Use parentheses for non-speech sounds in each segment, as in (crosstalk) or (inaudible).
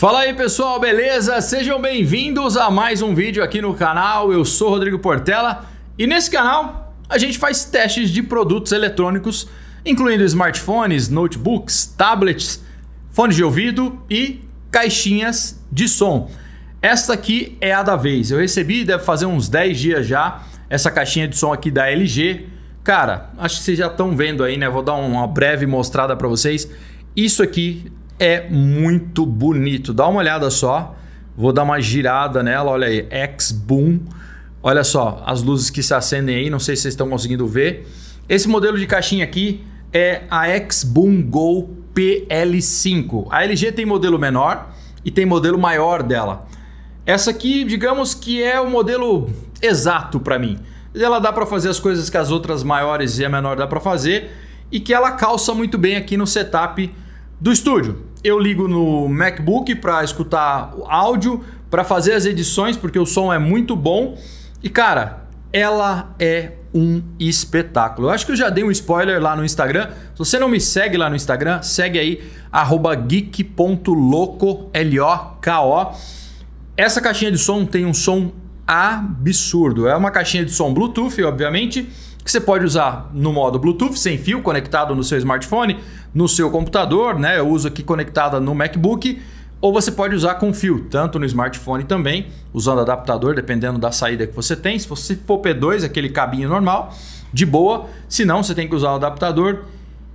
Fala aí pessoal, beleza? Sejam bem-vindos a mais um vídeo aqui no canal. Eu sou Rodrigo Portela e nesse canal a gente faz testes de produtos eletrônicos, incluindo smartphones, notebooks, tablets, fones de ouvido e caixinhas de som. Esta aqui é a da vez. Eu recebi, deve fazer uns 10 dias já, essa caixinha de som aqui da LG. Cara, acho que vocês já estão vendo aí, né? Vou dar uma breve mostrada para vocês. Isso aqui é muito bonito. Dá uma olhada só. Vou dar uma girada nela. Olha aí, X-Boom. Olha só as luzes que se acendem aí. Não sei se vocês estão conseguindo ver. Esse modelo de caixinha aqui é a X-Boom Go PL5. A LG tem modelo menor e tem modelo maior dela. Essa aqui, digamos que é o modelo exato para mim. Ela dá para fazer as coisas que as outras maiores e a menor dá para fazer e que ela calça muito bem aqui no setup do estúdio eu ligo no MacBook para escutar o áudio, para fazer as edições, porque o som é muito bom. E cara, ela é um espetáculo. Eu acho que eu já dei um spoiler lá no Instagram. Se você não me segue lá no Instagram, segue aí @geek.loco, L O K O. Essa caixinha de som tem um som absurdo. É uma caixinha de som Bluetooth, obviamente que você pode usar no modo Bluetooth sem fio, conectado no seu smartphone, no seu computador, né? Eu uso aqui conectada no MacBook, ou você pode usar com fio, tanto no smartphone também, usando adaptador, dependendo da saída que você tem. Se você for P2, aquele cabinho normal, de boa, se não, você tem que usar o adaptador.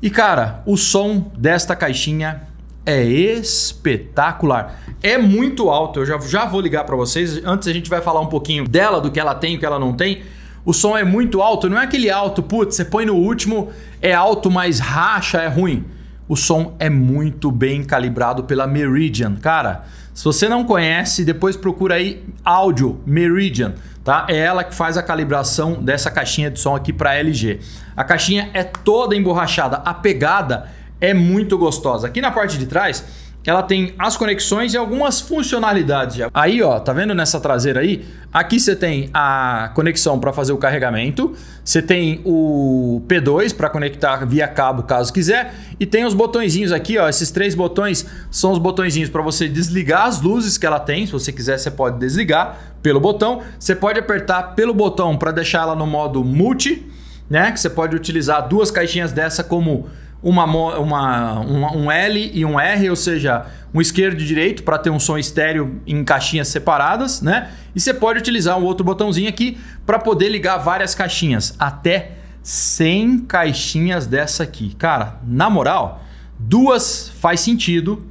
E cara, o som desta caixinha é espetacular. É muito alto, eu já, já vou ligar para vocês. Antes a gente vai falar um pouquinho dela, do que ela tem e o que ela não tem o som é muito alto, não é aquele alto, putz, você põe no último, é alto, mas racha, é ruim. O som é muito bem calibrado pela Meridian, cara. Se você não conhece, depois procura aí áudio Meridian, tá? É ela que faz a calibração dessa caixinha de som aqui para LG. A caixinha é toda emborrachada, a pegada é muito gostosa. Aqui na parte de trás, ela tem as conexões e algumas funcionalidades Aí, ó, tá vendo nessa traseira aí? Aqui você tem a conexão para fazer o carregamento, você tem o P2 para conectar via cabo caso quiser, e tem os botõezinhos aqui, ó, esses três botões são os botõezinhos para você desligar as luzes que ela tem, se você quiser você pode desligar pelo botão, você pode apertar pelo botão para deixar ela no modo multi, né, que você pode utilizar duas caixinhas dessa como uma, uma, um L e um R, ou seja, um esquerdo e direito para ter um som estéreo em caixinhas separadas, né? E você pode utilizar um outro botãozinho aqui para poder ligar várias caixinhas, até 100 caixinhas dessa aqui. Cara, na moral, duas faz sentido,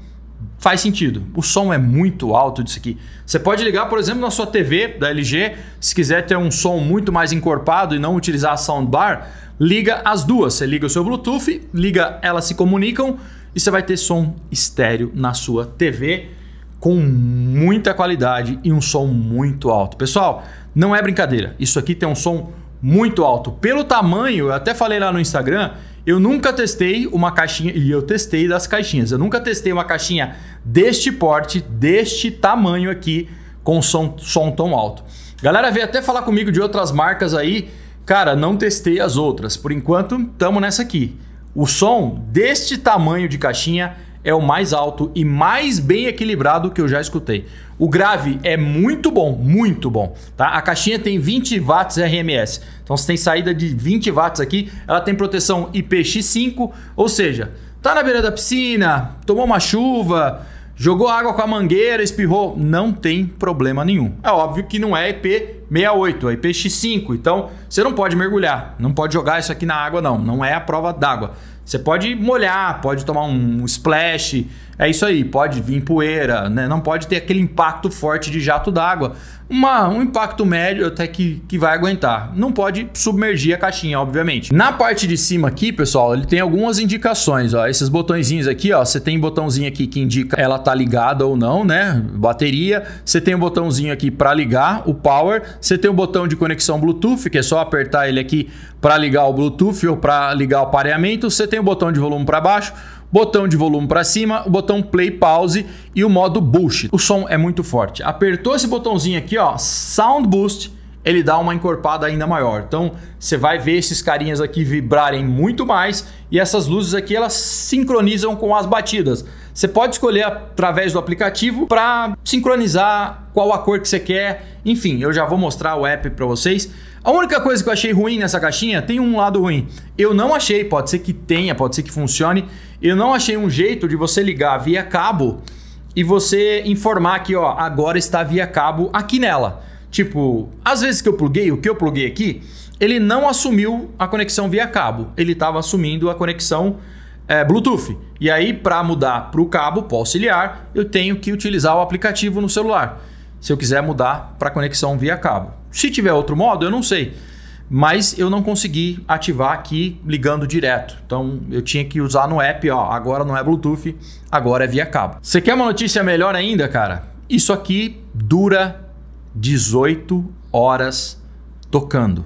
faz sentido. O som é muito alto disso aqui. Você pode ligar, por exemplo, na sua TV da LG, se quiser ter um som muito mais encorpado e não utilizar a soundbar, liga as duas. Você liga o seu Bluetooth, liga, elas se comunicam e você vai ter som estéreo na sua TV com muita qualidade e um som muito alto. Pessoal, não é brincadeira. Isso aqui tem um som muito alto. Pelo tamanho, eu até falei lá no Instagram, eu nunca testei uma caixinha, e eu testei das caixinhas. Eu nunca testei uma caixinha deste porte, deste tamanho aqui, com som, som tão alto. Galera veio até falar comigo de outras marcas aí Cara, não testei as outras. Por enquanto, estamos nessa aqui. O som deste tamanho de caixinha é o mais alto e mais bem equilibrado que eu já escutei. O grave é muito bom, muito bom. Tá? A caixinha tem 20 watts RMS. Então você tem saída de 20 watts aqui. Ela tem proteção IPX5, ou seja, tá na beira da piscina, tomou uma chuva, Jogou água com a mangueira, espirrou, não tem problema nenhum. É óbvio que não é IP68, é IPX5, então você não pode mergulhar, não pode jogar isso aqui na água não, não é a prova d'água. Você pode molhar, pode tomar um splash, é isso aí, pode vir poeira, né? Não pode ter aquele impacto forte de jato d'água. Um impacto médio até que, que vai aguentar. Não pode submergir a caixinha, obviamente. Na parte de cima aqui, pessoal, ele tem algumas indicações. Ó. Esses botõezinhos aqui, ó. Você tem botãozinho aqui que indica ela tá ligada ou não, né? Bateria. Você tem um botãozinho aqui para ligar o power. Você tem o um botão de conexão Bluetooth, que é só apertar ele aqui para ligar o Bluetooth ou para ligar o pareamento. Você tem o um botão de volume para baixo botão de volume para cima, o botão play pause e o modo boost. O som é muito forte. Apertou esse botãozinho aqui, ó, sound boost, ele dá uma encorpada ainda maior. Então, você vai ver esses carinhas aqui vibrarem muito mais e essas luzes aqui elas sincronizam com as batidas. Você pode escolher através do aplicativo para sincronizar qual a cor que você quer. Enfim, eu já vou mostrar o app para vocês. A única coisa que eu achei ruim nessa caixinha tem um lado ruim. Eu não achei, pode ser que tenha, pode ser que funcione. Eu não achei um jeito de você ligar via cabo e você informar que ó, agora está via cabo aqui nela. Tipo, às vezes que eu pluguei, o que eu pluguei aqui, ele não assumiu a conexão via cabo, ele estava assumindo a conexão é, Bluetooth. E aí, para mudar para o cabo, para auxiliar, eu tenho que utilizar o aplicativo no celular. Se eu quiser mudar para conexão via cabo. Se tiver outro modo, eu não sei. Mas eu não consegui ativar aqui ligando direto. Então eu tinha que usar no app, ó. Agora não é Bluetooth, agora é via cabo. Você quer uma notícia melhor ainda, cara? Isso aqui dura 18 horas tocando.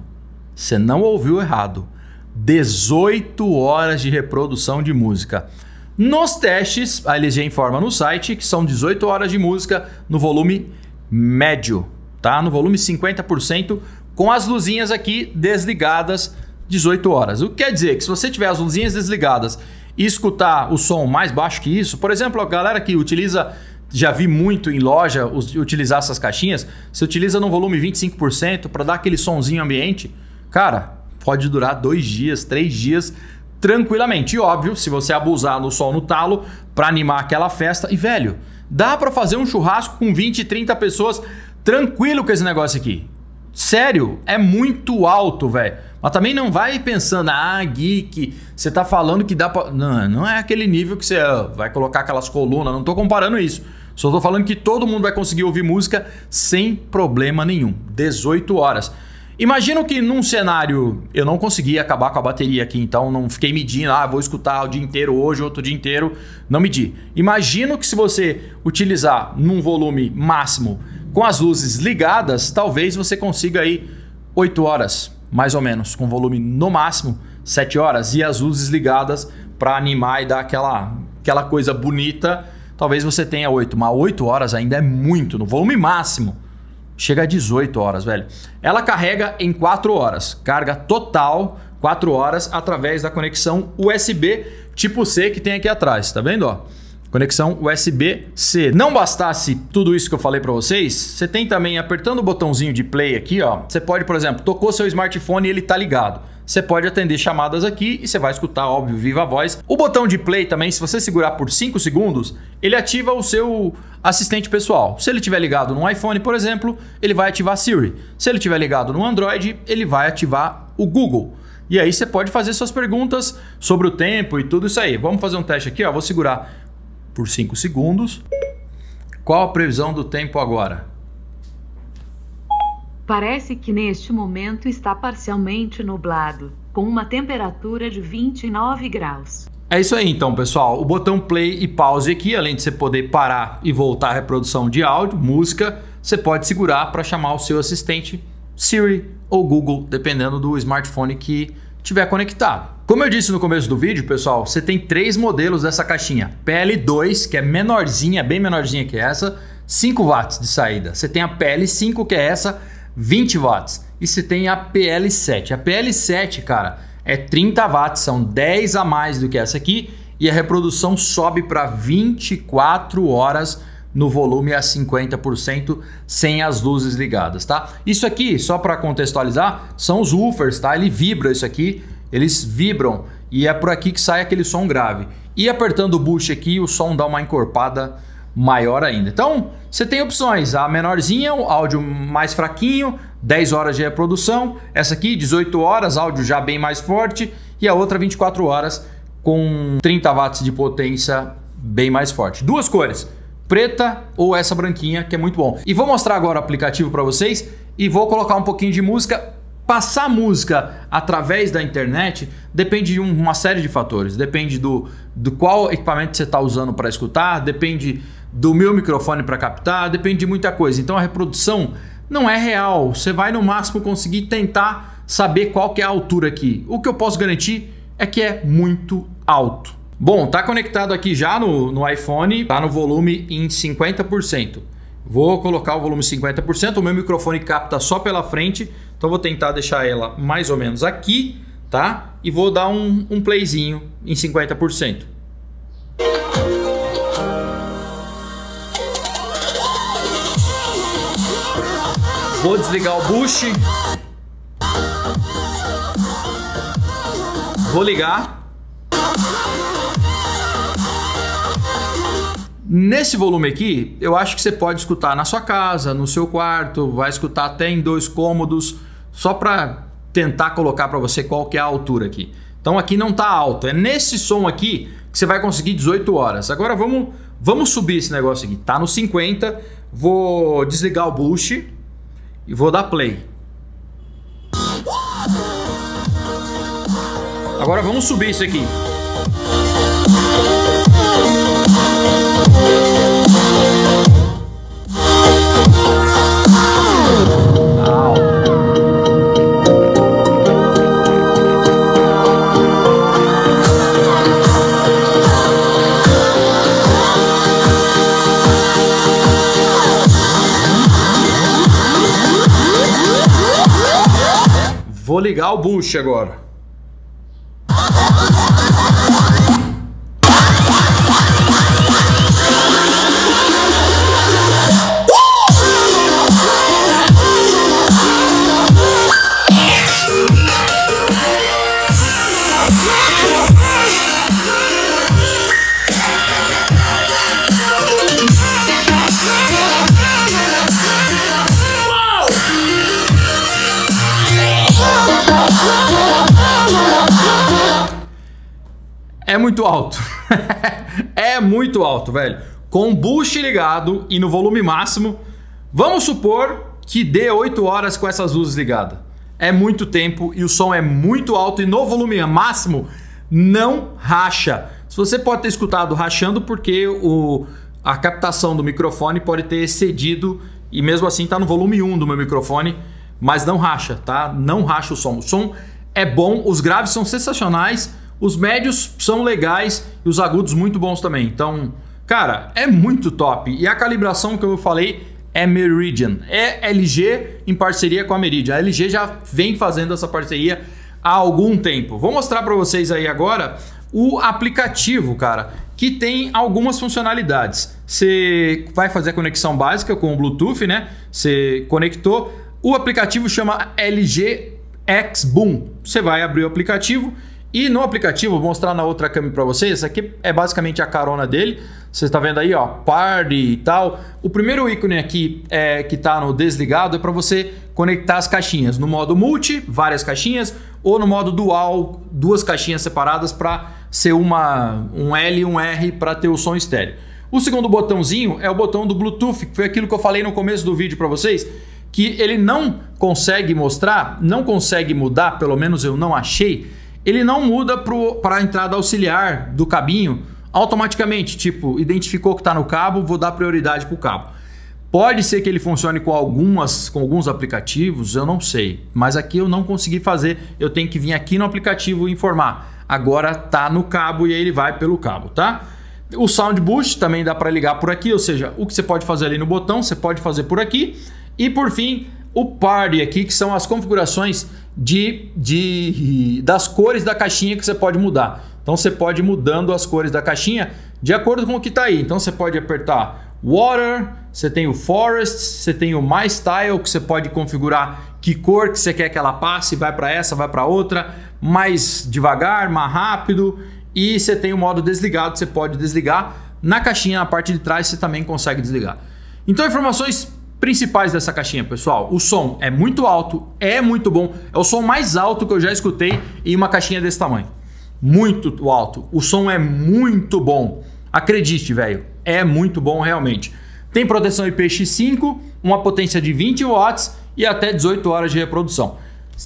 Você não ouviu errado. 18 horas de reprodução de música. Nos testes, a LG informa no site que são 18 horas de música no volume médio, tá? No volume 50%, com as luzinhas aqui desligadas 18 horas. O que quer dizer que se você tiver as luzinhas desligadas e escutar o som mais baixo que isso, por exemplo, a galera que utiliza já vi muito em loja os, utilizar essas caixinhas. Se utiliza num volume 25% para dar aquele sonzinho ambiente, cara, pode durar dois dias, três dias tranquilamente. E óbvio, se você abusar no sol no talo para animar aquela festa. E velho, dá para fazer um churrasco com 20, 30 pessoas tranquilo com esse negócio aqui. Sério, é muito alto, velho. Mas também não vai pensando, ah, geek, você tá falando que dá pra. Não, não é aquele nível que você ah, vai colocar aquelas colunas, não tô comparando isso. Só tô falando que todo mundo vai conseguir ouvir música sem problema nenhum. 18 horas. Imagino que num cenário eu não consegui acabar com a bateria aqui, então não fiquei medindo, ah, vou escutar o dia inteiro hoje, outro dia inteiro, não medi. Imagino que se você utilizar num volume máximo com as luzes ligadas, talvez você consiga aí 8 horas, mais ou menos, com volume no máximo 7 horas e as luzes ligadas para animar e dar aquela, aquela coisa bonita talvez você tenha 8, mas 8 horas ainda é muito, no volume máximo. Chega a 18 horas, velho. Ela carrega em 4 horas, carga total 4 horas através da conexão USB tipo C que tem aqui atrás, tá vendo, ó? Conexão USB-C. Não bastasse tudo isso que eu falei para vocês, você tem também apertando o botãozinho de play aqui, ó. Você pode, por exemplo, tocou seu smartphone e ele tá ligado. Você pode atender chamadas aqui e você vai escutar, óbvio, viva a voz. O botão de play também, se você segurar por 5 segundos, ele ativa o seu assistente pessoal. Se ele estiver ligado no iPhone, por exemplo, ele vai ativar Siri. Se ele estiver ligado no Android, ele vai ativar o Google. E aí você pode fazer suas perguntas sobre o tempo e tudo isso aí. Vamos fazer um teste aqui, ó. Vou segurar por 5 segundos. Qual a previsão do tempo agora? Parece que neste momento está parcialmente nublado, com uma temperatura de 29 graus. É isso aí então, pessoal. O botão play e pause aqui, além de você poder parar e voltar a reprodução de áudio, música, você pode segurar para chamar o seu assistente Siri ou Google, dependendo do smartphone que tiver conectado. Como eu disse no começo do vídeo, pessoal, você tem três modelos dessa caixinha. PL2, que é menorzinha, bem menorzinha que é essa, 5 watts de saída. Você tem a PL5, que é essa, 20 watts. E se tem a PL7. A PL7, cara, é 30 watts, são 10 a mais do que essa aqui, e a reprodução sobe para 24 horas no volume a 50% sem as luzes ligadas, tá? Isso aqui, só para contextualizar, são os woofers, tá? Ele vibra isso aqui, eles vibram e é por aqui que sai aquele som grave. E apertando o boost aqui, o som dá uma encorpada maior ainda. Então, você tem opções, a menorzinha, o áudio mais fraquinho, 10 horas de reprodução, essa aqui 18 horas, áudio já bem mais forte, e a outra 24 horas com 30 watts de potência bem mais forte. Duas cores, preta ou essa branquinha, que é muito bom. E vou mostrar agora o aplicativo para vocês e vou colocar um pouquinho de música. Passar música através da internet depende de uma série de fatores. Depende do, do qual equipamento você está usando para escutar, depende do meu microfone para captar, depende de muita coisa. Então a reprodução não é real. Você vai no máximo conseguir tentar saber qual que é a altura aqui. O que eu posso garantir é que é muito alto. Bom, tá conectado aqui já no, no iPhone, tá no volume em 50%. Vou colocar o volume 50%, o meu microfone capta só pela frente, então vou tentar deixar ela mais ou menos aqui, tá? E vou dar um, um playzinho em 50%. Vou desligar o bush. Vou ligar. Nesse volume aqui, eu acho que você pode escutar na sua casa, no seu quarto, vai escutar até em dois cômodos, só para tentar colocar para você qual que é a altura aqui. Então aqui não está alto, é nesse som aqui que você vai conseguir 18 horas. Agora vamos, vamos subir esse negócio aqui. Tá no 50, vou desligar o boost e vou dar play. Agora vamos subir isso aqui. Ligar o Bush agora. É muito alto. (laughs) é muito alto, velho. Com o boost ligado e no volume máximo, vamos supor que dê 8 horas com essas luzes ligadas. É muito tempo e o som é muito alto e no volume máximo não racha. Se você pode ter escutado rachando porque o, a captação do microfone pode ter excedido e mesmo assim está no volume 1 do meu microfone, mas não racha, tá? Não racha o som. O som é bom, os graves são sensacionais, os médios são legais e os agudos muito bons também. Então, cara, é muito top. E a calibração que eu falei é Meridian. É LG em parceria com a Meridian. A LG já vem fazendo essa parceria há algum tempo. Vou mostrar para vocês aí agora o aplicativo, cara, que tem algumas funcionalidades. Você vai fazer a conexão básica com o Bluetooth, né? Você conectou. O aplicativo chama LG X Boom. Você vai abrir o aplicativo e no aplicativo, vou mostrar na outra câmera para vocês, essa aqui é basicamente a carona dele. Você está vendo aí, ó, party e tal. O primeiro ícone aqui é, que está no desligado é para você conectar as caixinhas. No modo multi, várias caixinhas, ou no modo dual, duas caixinhas separadas para ser uma, um L e um R para ter o som estéreo. O segundo botãozinho é o botão do Bluetooth, que foi aquilo que eu falei no começo do vídeo para vocês, que ele não consegue mostrar, não consegue mudar, pelo menos eu não achei, ele não muda para a entrada auxiliar do cabinho automaticamente. Tipo, identificou que está no cabo, vou dar prioridade para o cabo. Pode ser que ele funcione com algumas, com alguns aplicativos, eu não sei. Mas aqui eu não consegui fazer. Eu tenho que vir aqui no aplicativo e informar. Agora tá no cabo e aí ele vai pelo cabo, tá? O Sound Boost também dá para ligar por aqui, ou seja, o que você pode fazer ali no botão, você pode fazer por aqui. E por fim, o Party aqui, que são as configurações de, de, das cores da caixinha que você pode mudar. Então você pode ir mudando as cores da caixinha de acordo com o que está aí. Então você pode apertar Water, você tem o Forest, você tem o My Style, que você pode configurar que cor que você quer que ela passe, vai para essa, vai para outra, mais devagar, mais rápido. E você tem o modo desligado, você pode desligar. Na caixinha, na parte de trás, você também consegue desligar. Então, informações principais dessa caixinha, pessoal. O som é muito alto, é muito bom. É o som mais alto que eu já escutei em uma caixinha desse tamanho. Muito alto. O som é muito bom. Acredite, velho. É muito bom realmente. Tem proteção IPX5, uma potência de 20 watts e até 18 horas de reprodução.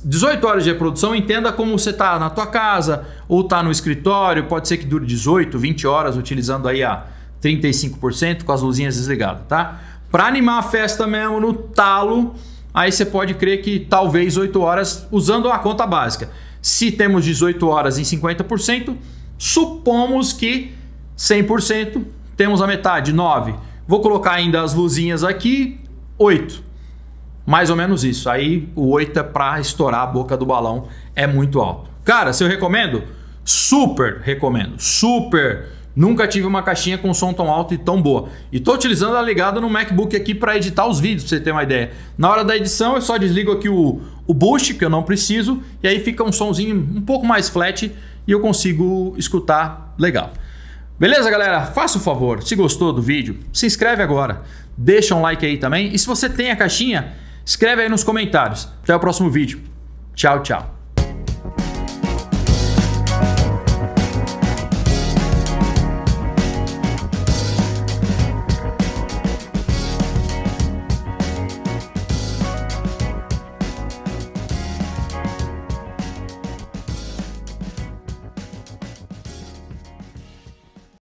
18 horas de reprodução, entenda como você está na tua casa ou está no escritório, pode ser que dure 18, 20 horas, utilizando aí a 35% com as luzinhas desligadas, tá? Para animar a festa mesmo no talo, aí você pode crer que talvez 8 horas usando a conta básica. Se temos 18 horas em 50%, supomos que 100%, temos a metade, 9. Vou colocar ainda as luzinhas aqui, 8. Mais ou menos isso. Aí o 8 é para estourar a boca do balão, é muito alto. Cara, se eu recomendo? Super recomendo. Super Nunca tive uma caixinha com som tão alto e tão boa. E estou utilizando ela ligada no MacBook aqui para editar os vídeos, para você ter uma ideia. Na hora da edição, eu só desligo aqui o, o boost, que eu não preciso, e aí fica um somzinho um pouco mais flat e eu consigo escutar legal. Beleza, galera? Faça o um favor, se gostou do vídeo, se inscreve agora, deixa um like aí também. E se você tem a caixinha, escreve aí nos comentários. Até o próximo vídeo. Tchau, tchau.